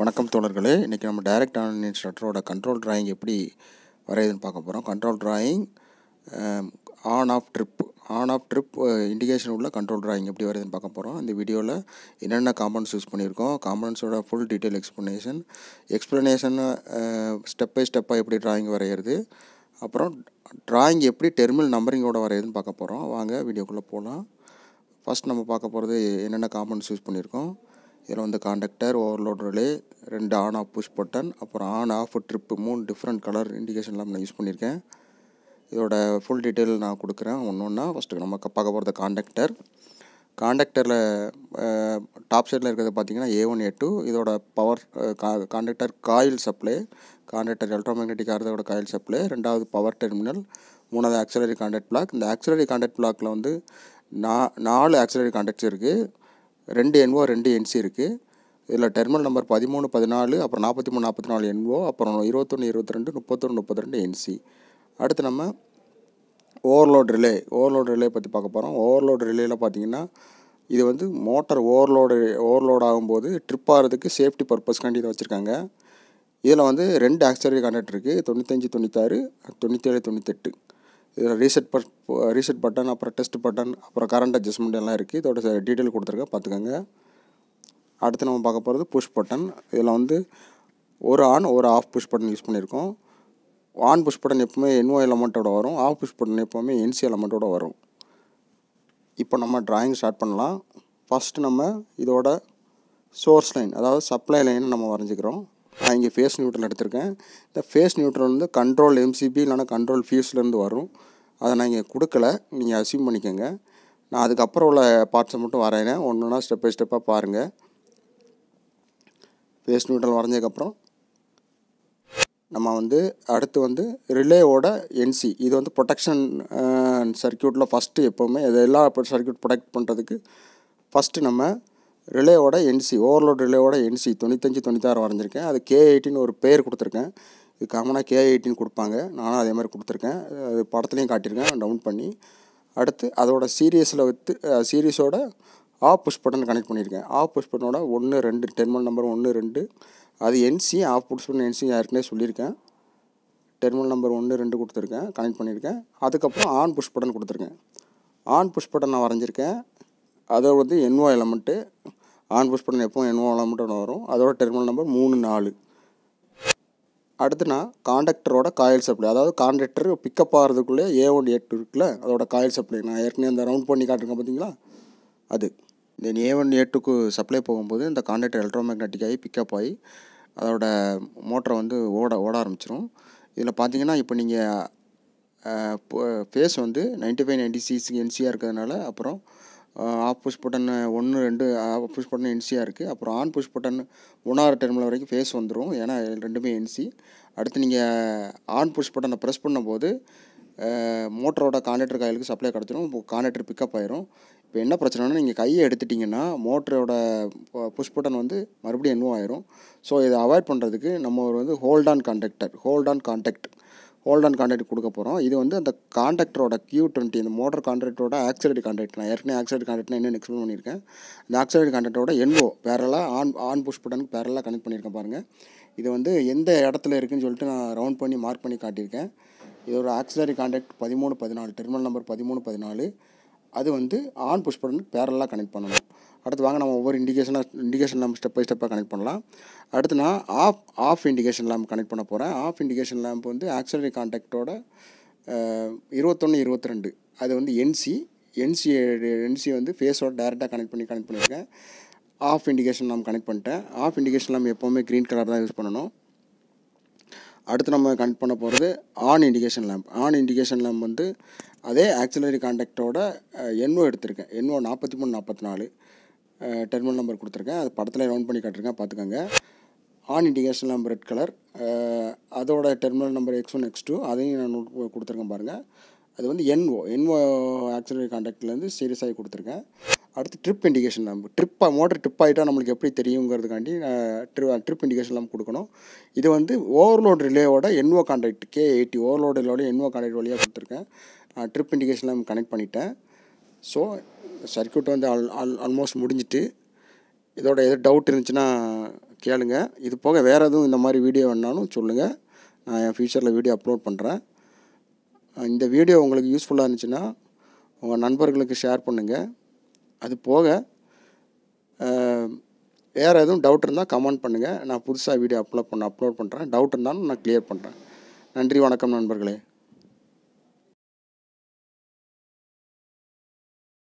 வணக்கம் தோழர்களே இன்றைக்கி நம்ம டைரக்ட் ஆன்லைன் ஷட்டரோட கண்ட்ரோல் ட்ராயிங் எப்படி வரையுதுன்னு பார்க்க போகிறோம் control drawing on off trip on off trip indication உள்ள கண்ட்ரோல் ட்ராயிங் எப்படி வருதுன்னு பார்க்க போகிறோம் இந்த வீடியோவில் என்னென்ன காம்பனன்ஸ் யூஸ் பண்ணியிருக்கோம் காம்பனன்ஸோட full detail explanation explanation step by ஸ்டெப்பாக எப்படி ட்ராயிங் வரைகிறது அப்புறம் ட்ராயிங் எப்படி டெர்மினல் நம்பரிங்கோட வரையுதுன்னு பார்க்க போகிறோம் uh, வாங்க வீடியோக்குள்ளே போகலாம் ஃபஸ்ட் நம்ம பார்க்க போகிறது என்னென்ன காம்பனன்ஸ் யூஸ் பண்ணியிருக்கோம் இதில் வந்து காண்டக்டர் ஓவர்லோட் ரிலே ரெண்டு ஆன் ஆஃப் புஷ் பட்டன் அப்புறம் ஆன் ஆஃப் ட்ரிப்பு மூணு டிஃப்ரெண்ட் கலர் இண்டிகேஷன்லாம் நான் யூஸ் பண்ணியிருக்கேன் இதோட ஃபுல் டீட்டெயில் நான் கொடுக்குறேன் ஒன்று ஒன்றா ஃபஸ்ட்டு நம்ம பார்க்க போகிறது காண்டக்டர் காண்டக்டரில் டாப் சைடில் இருக்கிறது பார்த்திங்கன்னா ஏ ஒன் ஏ டூ இதோட பவர் கா contactor coil supply contactor electromagnetic ஆகிறதோட காயில் சப்ளை ரெண்டாவது பவர் டெர்மினல் மூணாவது ஆக்சிலரி காண்டக்ட் பிளாக் இந்த ஆக்சிலரி காண்டக்ட் பிளாக்கில் வந்து நா நாலு ஆக்சிலரி காண்டக்ட்ஸ் இருக்குது ரெண்டு என்ஓ ரெண்டு என்சி இருக்குது இதில் டெர்மல் நம்பர் பதிமூணு பதினாலு அப்புறம் நாற்பத்தி மூணு நாற்பத்தி நாலு என்ஓ அப்புறம் இருபத்தொன்று இருபத்தி ரெண்டு முப்பத்தொன்று முப்பத்தி ரெண்டு என்சி அடுத்து நம்ம ஓவர்லோட் ரிலே ஓவர்லோட் ரிலே பற்றி பார்க்க போகிறோம் ஓவர்லோட் ரிலேயில் பார்த்தீங்கன்னா இது வந்து மோட்டர் ஓவர்லோடு ஓவர்லோட் ஆகும்போது ட்ரிப் ஆகிறதுக்கு சேஃப்டி பர்பஸ்க்காண்டி இதை வச்சுருக்காங்க இதில் வந்து ரெண்டு ஆக்சரி கண்டக்ட் இருக்குது தொண்ணூத்தஞ்சு தொண்ணூத்தாறு தொண்ணூற்றேழு தொண்ணூத்தெட்டு இதில் ரீசெட் பட் ரீசெட் பட்டன் அப்புறம் டெஸ்ட் பட்டன் அப்புறம் கரண்ட் அட்ஜஸ்ட்மெண்ட் எல்லாம் இருக்குது இதோட டீட்டெயில் கொடுத்துருக்கேன் பார்த்துக்கோங்க அடுத்து நம்ம பார்க்க போகிறது புஷ் பட்டன் இதில் வந்து ஒரு ஆன் ஒரு ஆஃப் புஷ் பட்டன் யூஸ் பண்ணியிருக்கோம் ஆன் புஷ் பட்டன் எப்போவுமே என்ஓ எலமெண்ட்டோட வரும் ஆஃப் புஷ் பட்டன் எப்போவுமே என்சி எலமெண்ட்டோட வரும் இப்போ நம்ம ட்ராயிங் ஸ்டார்ட் பண்ணலாம் ஃபஸ்ட்டு நம்ம இதோட சோர்ஸ் லைன் அதாவது சப்ளை லைன் நம்ம வரைஞ்சிக்கிறோம் நான் இங்கே ஃபேஸ் நியூட்ரல் எடுத்திருக்கேன் இந்த ஃபேஸ் நியூட்ரல் வந்து கண்ட்ரோல் எம்சிபி இல்லைனா கண்ட்ரோல் ஃபியூஸ்லேருந்து வரும் அதை நான் இங்கே கொடுக்கல நீங்கள் அசியூம் பண்ணிக்கோங்க நான் அதுக்கப்புறம் உள்ள பார்ட்ஸை மட்டும் வரையினேன் ஒன்று ஒன்றா ஸ்டெப் பை ஸ்டெப்பாக பாருங்கள் ஃபேஸ் நியூட்ரல் வரைஞ்சதுக்கப்புறம் நம்ம வந்து அடுத்து வந்து ரிலேவோட என்சி இது வந்து ப்ரொடெக்ஷன் சர்க்கியூட்டில் ஃபஸ்ட்டு எப்போவுமே இது எல்லா சர்க்கியூட் ப்ரொடெக்ட் பண்ணுறதுக்கு ஃபஸ்ட்டு நம்ம ரிலேவோட என்சி ஓவர்லோட் ரிலேவோட என்சி தொண்ணூத்தஞ்சு தொண்ணூத்தாறு வரைஞ்சிருக்கேன் அது கே எயிட்டின்னு ஒரு பேர் கொடுத்துருக்கேன் இது காமனாக கே எயிட்டின்னு கொடுப்பாங்க நானும் அதே மாதிரி கொடுத்துருக்கேன் அது படத்துலேயும் காட்டியிருக்கேன் டவுன் பண்ணி அடுத்து அதோட சீரியஸில் வைத்து சீரியஸோட ஆஃப் புஷ் பட்டன் கனெக்ட் பண்ணியிருக்கேன் ஆஃப் புஷ் பட்டனோட ஒன்று ரெண்டு டெர்மல் நம்பர் ஒன்று ரெண்டு அது NC off push button NC ஏற்கனவே சொல்லியிருக்கேன் டெர்மல் நம்பர் ஒன்று ரெண்டு கொடுத்துருக்கேன் கனெக்ட் பண்ணியிருக்கேன் அதுக்கப்புறம் ஆன் புஷ் பட்டன் கொடுத்துருக்கேன் ஆன் புஷ் பட்டன் நான் வரைஞ்சிருக்கேன் அதை வந்து NO element on push button எப்போ என்வாலாம் மட்டும் வரும் அதோட டெர்மினல் நம்பர் மூணு நாலு அடுத்துனா காண்டக்டரோட காயில் சப்ளை அதாவது காண்டக்டர் பிக்கப் ஆகிறதுக்குள்ளே ஏ ஒன் எட்டு இருக்குல்ல அதோட காயில் சப்ளை நான் ஏற்கனவே அந்த ரவுண்ட் பண்ணி காட்டுறேன் பார்த்தீங்களா அது தென் ஏ ஒன் எட்டுக்கு சப்ளை போகும்போது இந்த காண்டக்டர் எலக்ட்ரோ மேக்னட்டிக் ஆகி பிக்கப் ஆகி அதோட மோட்டரை வந்து ஓட ஓட ஆரம்பிச்சிடும் இதில் பார்த்தீங்கன்னா இப்போ நீங்கள் ஃபேஸ் வந்து நைன்ட்டி ஃபைவ் நைன்ட்டி சிக்ஸ் என்சியாக இருக்கிறதுனால அப்புறம் ஆஃப் புஷ் பட்டன் ஒன்று ரெண்டு ஆஃப் புஷ் பட்டன் என்சியாக இருக்குது அப்புறம் ஆன் புஷ் பட்டன் ஒன்றாறு டெர்மில் வரைக்கும் ஃபேஸ் வந்துடும் ஏன்னா ரெண்டுமே என்சி அடுத்து நீங்கள் ஆன் புஷ் பட்டனை ப்ரெஸ் பண்ணும்போது மோட்டரோட கான்டெக்டர் காயிலுக்கு சப்ளை கிடச்சிடும் இப்போ கான்டெக்டர் பிக்கப் ஆயிரும் இப்போ என்ன பிரச்சனைனா நீங்கள் கையை எடுத்துட்டிங்கன்னா மோட்டரோட புஷ் பட்டன் வந்து மறுபடியும் என்னவோ ஆயிரும் ஸோ இதை அவாய்ட் பண்ணுறதுக்கு நம்ம வந்து hold on contactor hold on contact hold on contract கொடுக்க போகிறோம் இது வந்து அந்த கான்ட்ராக்டரோட கியூ டுவெண்ட்டி இந்த மோட்டர் கான்ட்ராக்டோட ஆக்சைடு கான்ட்ராக்ட் நான் ஏற்கனவே ஆக்சைடு கான்ட்ராக்ட்னா என்னென்னு எக்ஸ்பிளைன் பண்ணியிருக்கேன் இந்த ஆக்சைடு கான்ட்ராக்டோட என்ஓ பேரலாக ஆன் ஆன் புஷ் பட்டனுக்கு பேரலாக கனெக்ட் பண்ணியிருக்கேன் பாருங்கள் இது வந்து எந்த இடத்துல இருக்குதுன்னு சொல்லிட்டு நான் ரவுண்ட் பண்ணி மார்க் பண்ணி காட்டியிருக்கேன் இது ஒரு ஆக்சிலரி கான்ட்ராக்ட் பதிமூணு பதினாலு டெர்மினல் நம்பர் பதிமூணு பதினாலு அது வந்து ஆன் புஷ் பட்டன் பேரலாக கனெக்ட் பண்ணணும் அடுத்து வாங்க நம்ம ஒவ்வொரு இண்டிகேஷனாக இண்டிகேஷன் லேம்ப் ஸ்டெப் பை ஸ்டெப்பாக கனெக்ட் பண்ணலாம் அடுத்து நான் off off indication lamp connect பண்ண போகிறேன் ஆஃப் இண்டிகேஷன் லேம்ப் வந்து ஆக்சிலரி கான்டாக்டோட இருபத்தொன்று இருபத்தி ரெண்டு அது வந்து என்சி என்சி என்சி வந்து ஃபேஸோட டேரெக்டாக கனெக்ட் பண்ணி கனெக்ட் பண்ணியிருக்கேன் ஆஃப் இண்டிகேஷன் லேம்ப் கனெக்ட் பண்ணிட்டேன் ஆஃப் இண்டிகேஷன் லேம்ப் எப்போவுமே க்ரீன் கலர் தான் யூஸ் பண்ணணும் அடுத்து நம்ம கனெக்ட் பண்ண போகிறது on indication lamp on indication lamp வந்து அதே ஆக்சிலரி காண்டாக்டோட என்ஓ எடுத்திருக்கேன் என்ஓ நாற்பத்தி மூணு நாற்பத்தி நாலு டெர்மினல் நம்பர் கொடுத்துருக்கேன் அது படத்தில் ரவுண்ட் பண்ணி காட்டிருக்கேன் பார்த்துக்கோங்க on indication number red colour அதோட terminal number x one x two அதையும் நான் நோட் கொடுத்துருக்கேன் பாருங்கள் அது வந்து என்ஓ என்ஓ ஆக்சிலரி காண்டாக்ட்லேருந்து ஆகி கொடுத்துருக்கேன் அடுத்து ட்ரிப் இண்டிகேஷன் நம்பர் ட்ரிப்பாக மோட்டர் ட்ரிப் ஆகிட்டால் நம்மளுக்கு எப்படி தெரியுங்கிறதுக்காண்டி ட்ரிப் ட்ரிப் இண்டிகேஷன் லேம்ப் கொடுக்கணும் இது வந்து ஓவர்லோட் ரிலேவோட NO contact K eighty overload ரிலேவோட என்ஓ கான்டாக்ட் வழியாக கொடுத்துருக்கேன் நான் ட்ரிப் இண்டிகேஷன்லாம் கனெக்ட் பண்ணிட்டேன் ஸோ சர்க்கியூட் வந்து ஆல் ஆல் ஆல்மோஸ்ட் முடிஞ்சிட்டு இதோட எது டவுட் இருந்துச்சுன்னா கேளுங்க இது போக வேறு எதுவும் இந்த மாதிரி வீடியோ வேணாலும் சொல்லுங்கள் நான் என் ஃப்யூச்சரில் வீடியோ அப்லோட் பண்ணுறேன் இந்த வீடியோ உங்களுக்கு யூஸ்ஃபுல்லாக இருந்துச்சுன்னா உங்கள் நண்பர்களுக்கு ஷேர் பண்ணுங்கள் அது போக வேறு எதுவும் டவுட் இருந்தால் கமெண்ட் பண்ணுங்கள் நான் புதுசாக வீடியோ அப்லோட் பண்ண அப்லோட் பண்ணுறேன் டவுட் இருந்தாலும் நான் கிளியர் பண்ணுறேன் நன்றி வணக்கம் நண்பர்களே